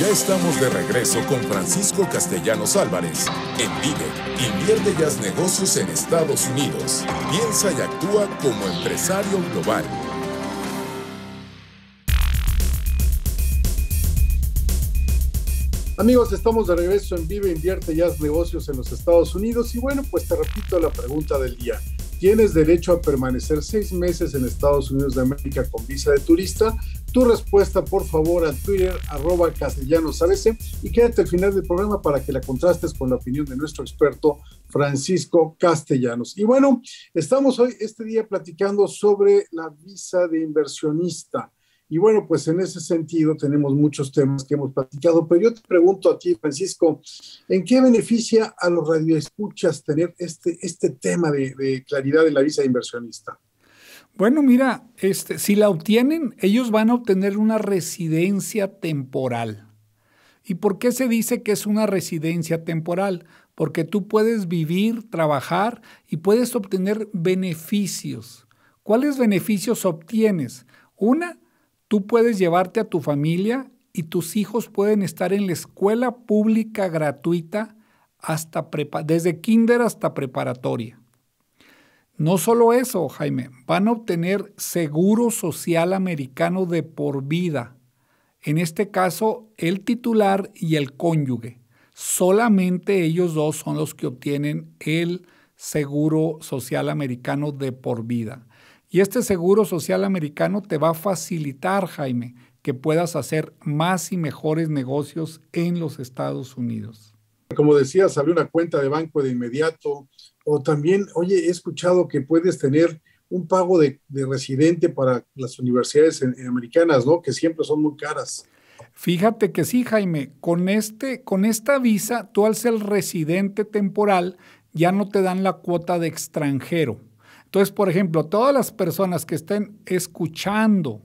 Ya estamos de regreso con Francisco Castellanos Álvarez. En Vive, invierte ya negocios en Estados Unidos. Piensa y actúa como empresario global. Amigos, estamos de regreso en Vive, invierte ya negocios en los Estados Unidos. Y bueno, pues te repito la pregunta del día tienes derecho a permanecer seis meses en Estados Unidos de América con visa de turista. Tu respuesta, por favor, a Twitter arroba castellanos ABC y quédate al final del programa para que la contrastes con la opinión de nuestro experto Francisco Castellanos. Y bueno, estamos hoy, este día, platicando sobre la visa de inversionista. Y bueno, pues en ese sentido tenemos muchos temas que hemos platicado, pero yo te pregunto a ti, Francisco, ¿en qué beneficia a los radioescuchas tener este, este tema de, claridad de la visa inversionista? Bueno, mira, este, si la obtienen, ellos van a obtener una residencia temporal. ¿Y por qué se dice que es una residencia temporal? Porque tú puedes vivir, trabajar y puedes obtener beneficios. ¿Cuáles beneficios obtienes? Una, Tú puedes llevarte a tu familia y tus hijos pueden estar en la escuela pública gratuita hasta desde kinder hasta preparatoria. No solo eso, Jaime, van a obtener seguro social americano de por vida. En este caso, el titular y el cónyuge. Solamente ellos dos son los que obtienen el seguro social americano de por vida. Y este seguro social americano te va a facilitar, Jaime, que puedas hacer más y mejores negocios en los Estados Unidos. Como decías, abre una cuenta de banco de inmediato o también, oye, he escuchado que puedes tener un pago de, residente para las universidades americanas, ¿no? Que siempre son muy caras. Fíjate que sí, Jaime, con, este, con esta visa, tú al ser residente temporal, ya no te dan la cuota de extranjero. Entonces, por ejemplo, todas las personas que estén escuchando,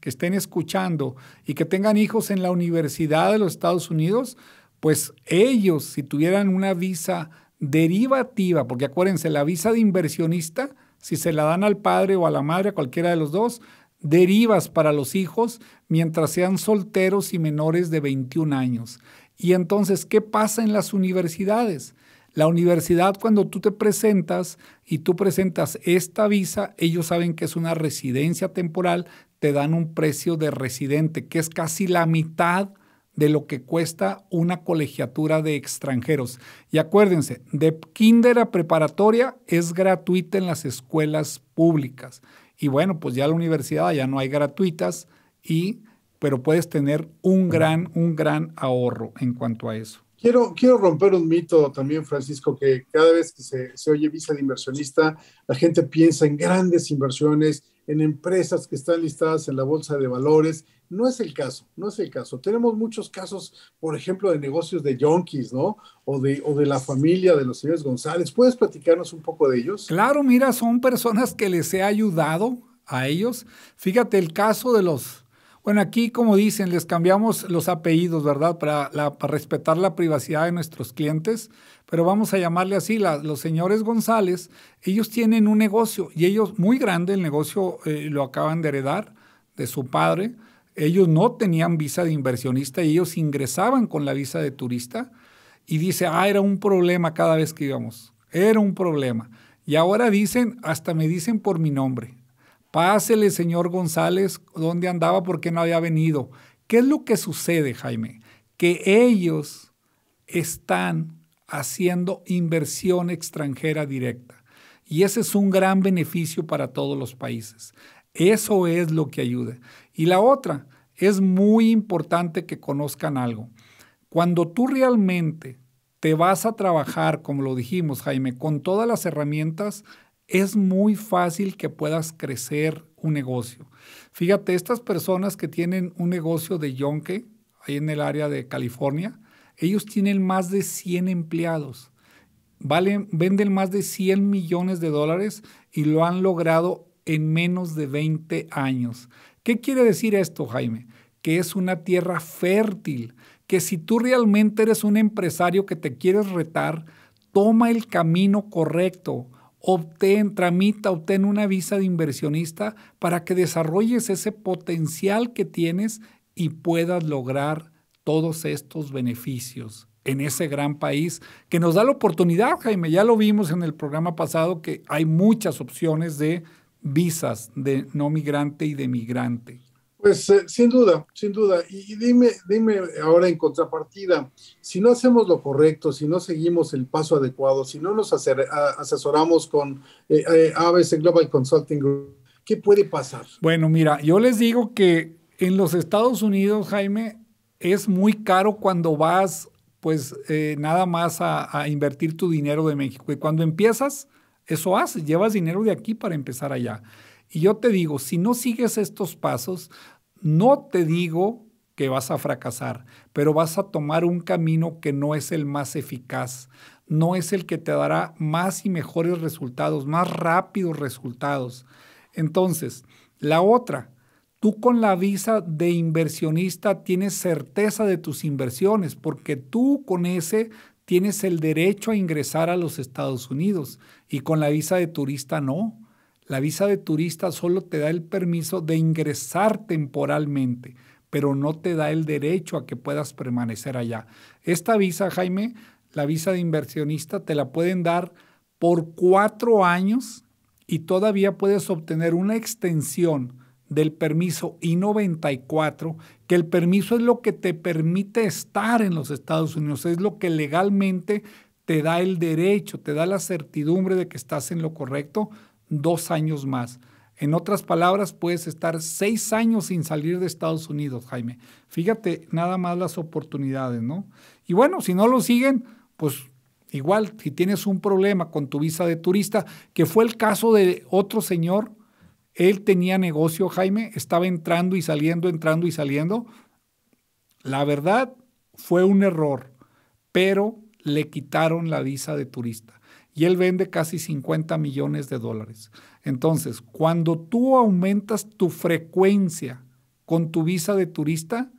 que estén escuchando y que tengan hijos en la Universidad de los Estados Unidos, pues ellos, si tuvieran una visa derivativa, porque acuérdense, la visa de inversionista, si se la dan al padre o a la madre, a cualquiera de los dos, derivas para los hijos mientras sean solteros y menores de 21 años. Y entonces, ¿qué pasa en las universidades? La universidad, cuando tú te presentas y tú presentas esta visa, ellos saben que es una residencia temporal, te dan un precio de residente, que es casi la mitad de lo que cuesta una colegiatura de extranjeros. Y acuérdense, de kinder a preparatoria es gratuita en las escuelas públicas. Y bueno, pues ya la universidad ya no hay gratuitas y pero puedes tener un gran un gran ahorro en cuanto a eso. Quiero, quiero romper un mito también, Francisco, que cada vez que se, oye visa de inversionista, la gente piensa en grandes inversiones, en empresas que están listadas en la bolsa de valores. No es el caso, no es el caso. Tenemos muchos casos, por ejemplo, de negocios de yonkis, ¿no? O de, o de la familia de los señores González. ¿Puedes platicarnos un poco de ellos? Claro, mira, son personas que les he ayudado a ellos. Fíjate el caso de los bueno, aquí como dicen, les cambiamos los apellidos, ¿verdad? Para, respetar la privacidad de nuestros clientes, pero vamos a llamarle así, los señores González, ellos tienen un negocio y ellos muy grande, el negocio eh, lo acaban de heredar de su padre, ellos no tenían visa de inversionista y ellos ingresaban con la visa de turista y dice, ah, era un problema cada vez que íbamos, era un problema. Y ahora dicen, hasta me dicen por mi nombre. Pásele, señor González, ¿dónde andaba? porque no había venido? ¿Qué es lo que sucede, Jaime? Que ellos están haciendo inversión extranjera directa. Y ese es un gran beneficio para todos los países. Eso es lo que ayuda. Y la otra, es muy importante que conozcan algo. Cuando tú realmente te vas a trabajar, como lo dijimos, Jaime, con todas las herramientas, es muy fácil que puedas crecer un negocio. Fíjate, estas personas que tienen un negocio de yonke, ahí en el área de California, ellos tienen más de 100 empleados. venden más de 100 millones de dólares y lo han logrado en menos de 20 años. ¿Qué quiere decir esto, Jaime? Que es una tierra fértil, que si tú realmente eres un empresario que te quieres retar, toma el camino correcto, obtén, tramita, obtén una visa de inversionista para que desarrolles ese potencial que tienes y puedas lograr todos estos beneficios en ese gran país que nos da la oportunidad, Jaime. Ya lo vimos en el programa pasado que hay muchas opciones de visas de no migrante y de migrante. Pues eh, sin duda, sin duda. Y, dime, dime ahora en contrapartida, si no hacemos lo correcto, si no seguimos el paso adecuado, si no nos asesoramos con eh, eh, Aves Global Consulting Group, ¿qué puede pasar? Bueno, mira, yo les digo que en los Estados Unidos, Jaime, es muy caro cuando vas, pues nada más a, a invertir tu dinero de México. Y cuando empiezas, eso haces, llevas dinero de aquí para empezar allá. Y yo te digo, si no sigues estos pasos, no te digo que vas a fracasar, pero vas a tomar un camino que no es el más eficaz, no es el que te dará más y mejores resultados, más rápidos resultados. Entonces, la otra, tú con la visa de inversionista tienes certeza de tus inversiones, porque tú con ese tienes el derecho a ingresar a los Estados Unidos y con la visa de turista no. La visa de turista solo te da el permiso de ingresar temporalmente, pero no te da el derecho a que puedas permanecer allá. Esta visa, Jaime, la visa de inversionista, te la pueden dar por cuatro años y todavía puedes obtener una extensión del permiso I-94, que el permiso es lo que te permite estar en los Estados Unidos, es lo que legalmente te da el derecho, te da la certidumbre de que estás en lo correcto dos años más. En otras palabras, puedes estar seis años sin salir de Estados Unidos, Jaime. Fíjate nada más las oportunidades, ¿no? Y bueno, si no lo siguen, pues igual, si tienes un problema con tu visa de turista, que fue el caso de otro señor, él tenía negocio, Jaime, estaba entrando y saliendo, entrando y saliendo. La verdad, fue un error, pero le quitaron la visa de turista y él vende casi 50 millones de dólares. Entonces, cuando tú aumentas tu frecuencia con tu visa de turista,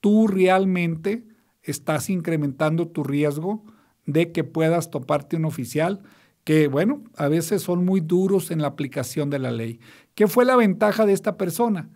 tú realmente estás incrementando tu riesgo de que puedas toparte un oficial que, bueno, a veces son muy duros en la aplicación de la ley. ¿Qué fue la ventaja de esta persona?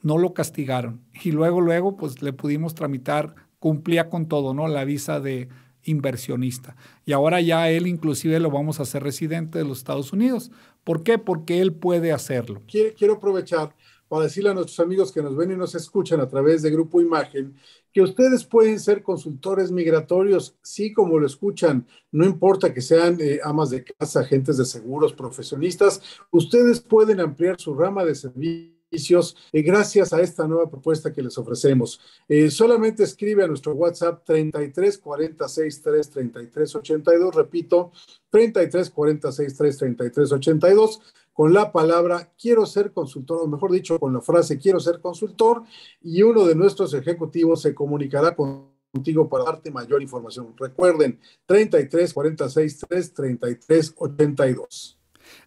No lo castigaron y luego, luego, pues le pudimos tramitar, cumplía con todo, ¿no? La visa de inversionista. Y ahora ya él inclusive lo vamos a hacer residente de los Estados Unidos. ¿Por qué? Porque él puede hacerlo. Quiero aprovechar para decirle a nuestros amigos que nos ven y nos escuchan a través de Grupo Imagen que ustedes pueden ser consultores migratorios, sí como lo escuchan, no importa que sean eh, amas de casa, agentes de seguros, profesionistas, ustedes pueden ampliar su rama de servicio eh, gracias a esta nueva propuesta que les ofrecemos. Eh, solamente escribe a nuestro WhatsApp 33 46 3 33 82, repito, 33 46 3 33 82 con la palabra quiero ser consultor, o mejor dicho, con la frase quiero ser consultor, y uno de nuestros ejecutivos se comunicará contigo para darte mayor información. Recuerden, 33 46 3 33 82.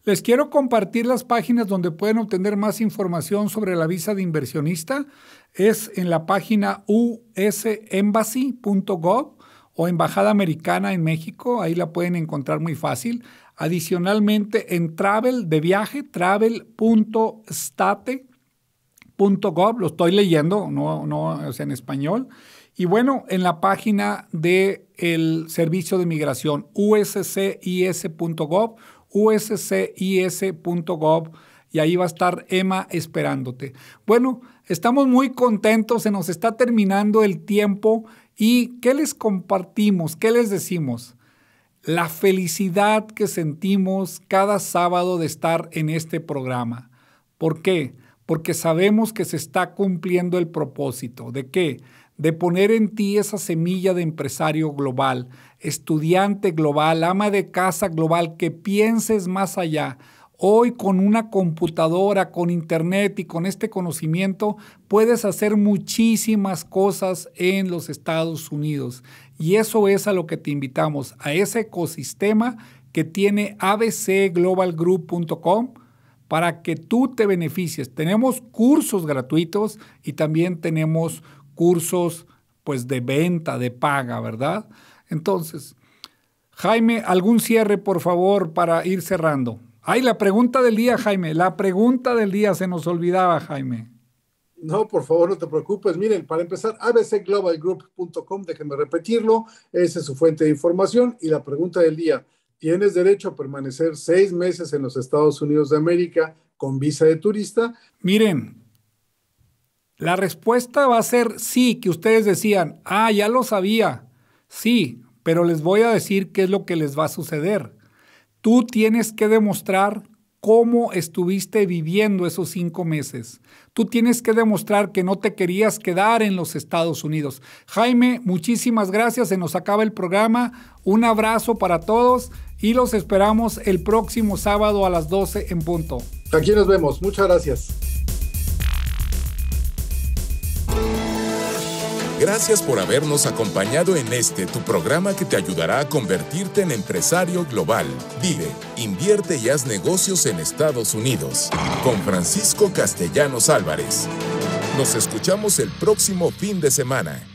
Les quiero compartir las páginas donde pueden obtener más información sobre la visa de inversionista. Es en la página usembassy.gov o Embajada Americana en México. Ahí la pueden encontrar muy fácil. Adicionalmente en travel de viaje, travel.state.gov. Lo estoy leyendo, no, no en español. Y bueno, en la página del el Servicio de Migración, uscis.gov uscis.gov y ahí va a estar Emma esperándote. Bueno, estamos muy contentos, se nos está terminando el tiempo y ¿qué les compartimos? ¿Qué les decimos? La felicidad que sentimos cada sábado de estar en este programa. ¿Por qué? Porque sabemos que se está cumpliendo el propósito. ¿De qué? de poner en ti esa semilla de empresario global, estudiante global, ama de casa global, que pienses más allá. Hoy con una computadora, con internet y con este conocimiento puedes hacer muchísimas cosas en los Estados Unidos. Y eso es a lo que te invitamos, a ese ecosistema que tiene abcglobalgroup.com para que tú te beneficies. Tenemos cursos gratuitos y también tenemos cursos pues de venta, de paga, ¿verdad? Entonces, Jaime, algún cierre por favor para ir cerrando. Ay, la pregunta del día, Jaime, la pregunta del día se nos olvidaba, Jaime. No, por favor, no te preocupes. Miren, para empezar, abcglobalgroup.com, déjenme repetirlo, esa es su fuente de información. Y la pregunta del día, ¿tienes derecho a permanecer seis meses en los Estados Unidos de América con visa de turista? Miren, la respuesta va a ser sí, que ustedes decían, ah, ya lo sabía. Sí, pero les voy a decir qué es lo que les va a suceder. Tú tienes que demostrar cómo estuviste viviendo esos cinco meses. Tú tienes que demostrar que no te querías quedar en los Estados Unidos. Jaime, muchísimas gracias. Se nos acaba el programa. Un abrazo para todos y los esperamos el próximo sábado a las 12 en punto. Aquí nos vemos. Muchas gracias. Gracias por habernos acompañado en este tu programa que te ayudará a convertirte en empresario global. Vive, invierte y haz negocios en Estados Unidos. Con Francisco Castellanos Álvarez. Nos escuchamos el próximo fin de semana.